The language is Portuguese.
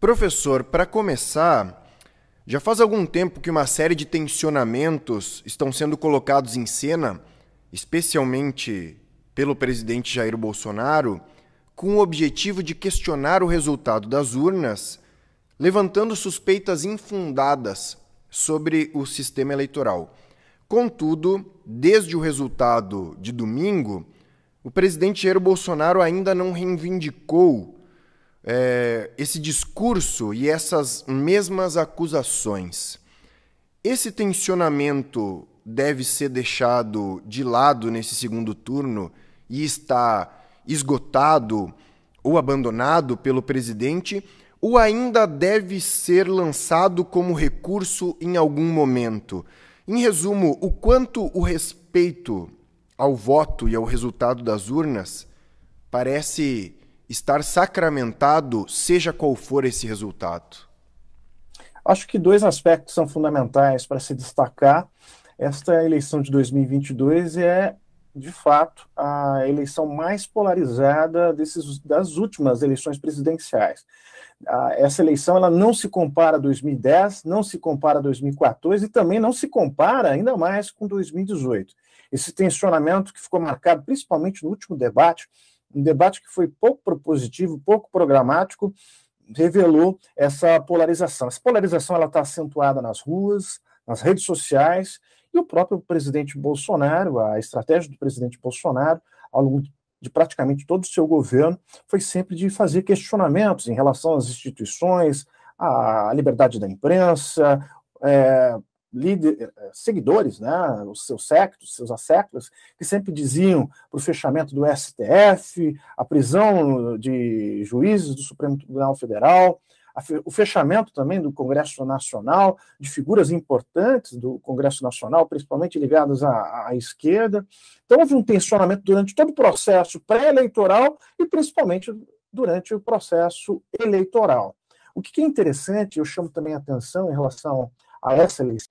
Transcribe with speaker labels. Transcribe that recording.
Speaker 1: Professor, para começar, já faz algum tempo que uma série de tensionamentos estão sendo colocados em cena, especialmente pelo presidente Jair Bolsonaro, com o objetivo de questionar o resultado das urnas, levantando suspeitas infundadas sobre o sistema eleitoral. Contudo, desde o resultado de domingo, o presidente Jair Bolsonaro ainda não reivindicou é, esse discurso e essas mesmas acusações. Esse tensionamento deve ser deixado de lado nesse segundo turno e está esgotado ou abandonado pelo presidente, ou ainda deve ser lançado como recurso em algum momento? Em resumo, o quanto o respeito ao voto e ao resultado das urnas parece estar sacramentado, seja qual for esse resultado? Acho que dois aspectos são fundamentais para se destacar.
Speaker 2: Esta eleição de 2022 é, de fato, a eleição mais polarizada desses, das últimas eleições presidenciais. Essa eleição ela não se compara a 2010, não se compara a 2014 e também não se compara ainda mais com 2018. Esse tensionamento que ficou marcado principalmente no último debate um debate que foi pouco propositivo, pouco programático, revelou essa polarização. Essa polarização ela está acentuada nas ruas, nas redes sociais, e o próprio presidente Bolsonaro, a estratégia do presidente Bolsonaro, ao longo de praticamente todo o seu governo, foi sempre de fazer questionamentos em relação às instituições, à liberdade da imprensa, é, líder, eh, eh, seguidores, né, os seus sectos, seus asseclas, que sempre diziam para o fechamento do STF, a prisão de juízes do Supremo Tribunal Federal, o fechamento também do Congresso Nacional, de figuras importantes do Congresso Nacional, principalmente ligadas à, à esquerda. Então, houve um tensionamento durante todo o processo pré-eleitoral e principalmente durante o processo eleitoral. O que é interessante, eu chamo também a atenção em relação a excelência.